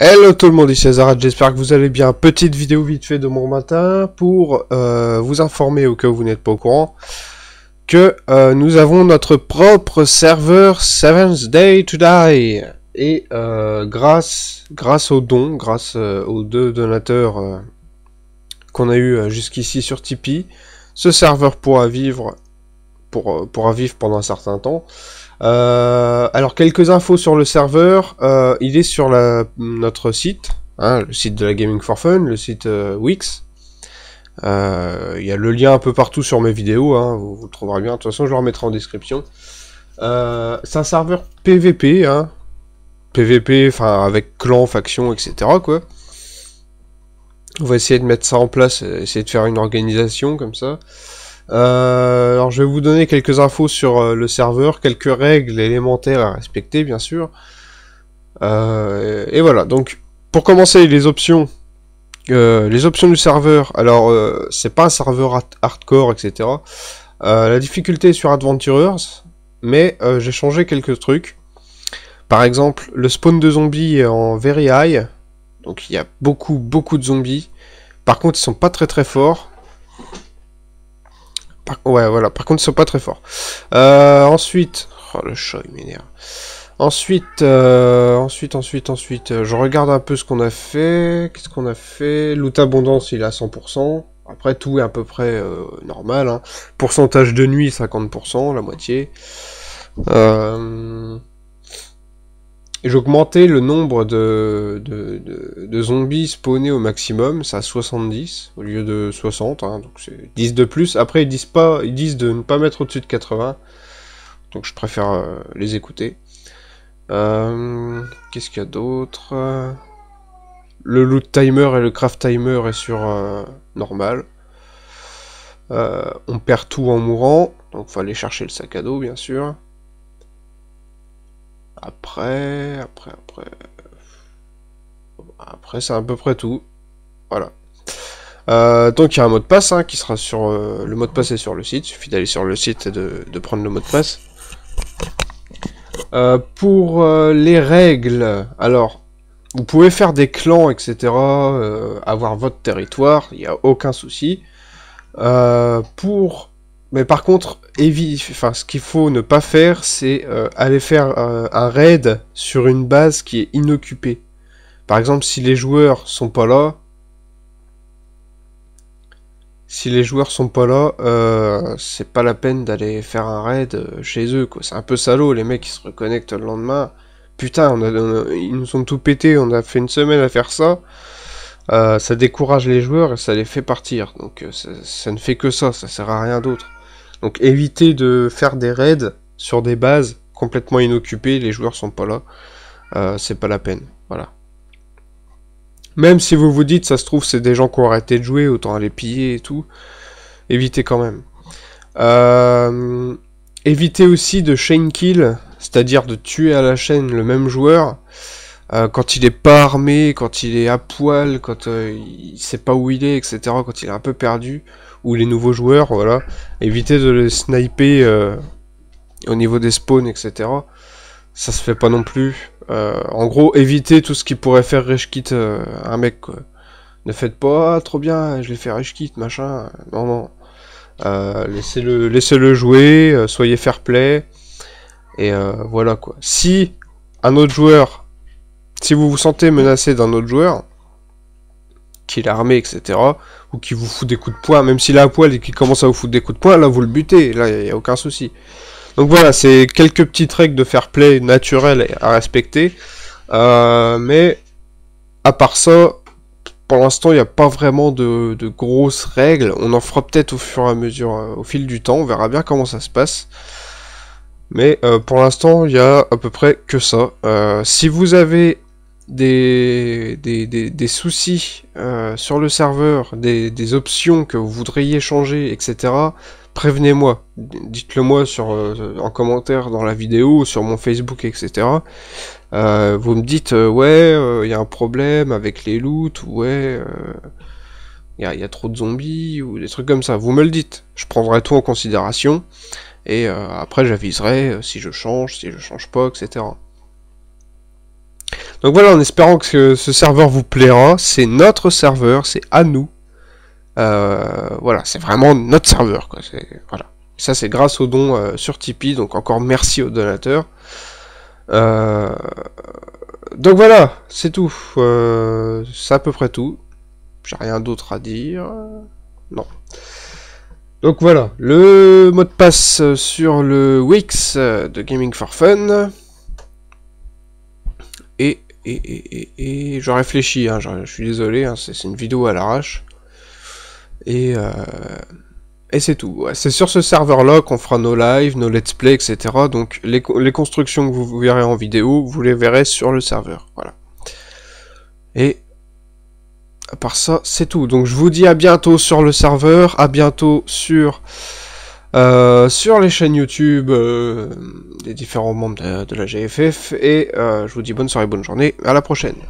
Hello tout le monde, ici césar j'espère que vous allez bien. Petite vidéo vite fait de mon matin pour euh, vous informer au cas où vous n'êtes pas au courant que euh, nous avons notre propre serveur Seventh Day to Die. Et euh, grâce, grâce aux dons, grâce aux deux donateurs qu'on a eu jusqu'ici sur Tipeee, ce serveur pourra vivre pour, euh, pour vivre pendant un certain temps. Euh, alors quelques infos sur le serveur. Euh, il est sur la, notre site, hein, le site de la Gaming for Fun, le site Wix. Il y a le lien un peu partout sur mes vidéos, hein, vous, le trouverez bien. De toute façon, je le remettrai en description. c'est un serveur PVP, PVP, hein. enfin avec clan, faction, etc. Quoi. On va essayer de mettre ça en place, essayer de faire une organisation comme ça. Euh, alors je vais vous donner quelques infos sur euh, le serveur, quelques règles élémentaires à respecter bien sûr. Euh, et voilà, donc pour commencer les options, les options du serveur, alors c'est pas un serveur hardcore etc. la difficulté est sur Adventurers, mais j'ai changé quelques trucs. Par exemple, le spawn de zombies est en very high, donc il y a beaucoup beaucoup de zombies. Par contre, ils sont pas très très forts. Ouais, voilà. Par contre, ils sont pas très forts. Euh, ensuite... Oh, le chat, il m'énerve. Ensuite, euh, ensuite, ensuite, ensuite, euh, je regarde un peu ce qu'on a fait. Qu'est-ce qu'on a fait Loot abondance, il est à 100%. Après, tout est à peu près normal. Hein. Pourcentage de nuit, 50%, la moitié. J'augmentais le nombre de, zombies spawnés au maximum, c'est à 70 au lieu de 60, hein, donc c'est 10 de plus. Après ils disent, ils disent de ne pas mettre au-dessus de 80, donc je préfère euh, les écouter. Euh, qu'est-ce qu'il y a d'autre Le loot timer et le craft timer est sur euh, normal. on perd tout en mourant, donc faut aller chercher le sac à dos bien sûr. Après, après, après... Après, c'est à peu près tout. Voilà. Euh, donc il y a un mot de passe hein, qui sera sur... Euh, le mot de passe est sur le site. Il suffit d'aller sur le site et de, prendre le mot de passe. Euh, pour les règles, alors, vous pouvez faire des clans, etc. avoir votre territoire, il n'y a aucun souci. pour mais par contre, ce qu'il faut ne pas faire, c'est euh, aller faire euh, un, raid sur une base qui est inoccupée. Par exemple, si les joueurs sont pas là, si les joueurs sont pas là, euh, c'est pas la peine d'aller faire un raid chez eux. C'est un peu salaud, les mecs qui se reconnectent le lendemain. Putain, on ils nous sont tout pétés. on a fait une semaine à faire ça. ça décourage les joueurs et ça les fait partir. Donc ça, ça ne fait que ça, ça sert à rien d'autre. Donc évitez de faire des raids sur des bases complètement inoccupées, les joueurs sont pas là, euh, c'est pas la peine. Voilà. Même si vous vous dites, ça se trouve, c'est des gens qui ont arrêté de jouer, autant aller piller et tout, évitez quand même. Euh, évitez aussi de chain kill, c'est-à-dire de tuer à la chaîne le même joueur. Euh, quand il est pas armé, quand il est à poil, quand il euh, il sait pas où il est, etc., quand il est un peu perdu, ou les nouveaux joueurs, voilà, évitez de les sniper euh, au niveau des spawns, etc. Ça se fait pas non plus. en gros, évitez tout ce qui pourrait faire riche kit un mec, Ne faites pas, ah, trop bien, je l'ai fait riche kit, machin. Non, non. laissez-le, laissez-le jouer, soyez fair play. Et voilà quoi. Si un autre joueur si vous vous sentez menacé d'un autre joueur, qui est armé, etc., ou qui vous fout des coups de poing, même s'il a à poil et qu'il commence à vous foutre des coups de poing, là vous le butez, là il n'y a, aucun souci. Donc voilà, c'est quelques petites règles de fair play naturelles à respecter, euh, mais à part ça, pour l'instant il n'y a pas vraiment de, grosses règles, on en fera peut-être au fur et à mesure, euh, au fil du temps, on verra bien comment ça se passe. Mais euh, pour l'instant, il y a à peu près que ça. si vous avez des, des, soucis euh, sur le serveur, des, options que vous voudriez changer, etc., prévenez-moi. Dites-le moi sur, euh, en commentaire dans la vidéo, sur mon Facebook, etc. Euh, vous me dites, ouais, il y a un problème avec les loots, ouais, il y, y, a trop de zombies, ou des trucs comme ça. Vous me le dites. Je prendrai tout en considération. Et après, j'aviserai si je change, si je change pas, etc. Donc voilà, en espérant que ce serveur vous plaira, c'est notre serveur, c'est à nous. Euh, voilà, c'est vraiment notre serveur. Voilà. Ça, c'est grâce aux dons euh, sur Tipeee, donc encore merci aux donateurs. Euh, donc voilà, c'est tout. c'est à peu près tout. J'ai rien d'autre à dire. Non. Donc voilà, le mot de passe sur le Wix de Gaming for Fun. Et et, je réfléchis, hein, je, suis désolé, hein, c'est une vidéo à l'arrache. Et, euh, c'est tout. c'est sur ce serveur-là qu'on fera nos lives, nos let's play, etc. Donc les, les, constructions que vous verrez en vidéo, vous les verrez sur le serveur. Voilà. Et à part ça, c'est tout. Donc je vous dis à bientôt sur le serveur, à bientôt sur euh, sur les chaînes YouTube euh, des différents membres de la GFF. Et euh, je vous dis bonne soirée, bonne journée, à la prochaine.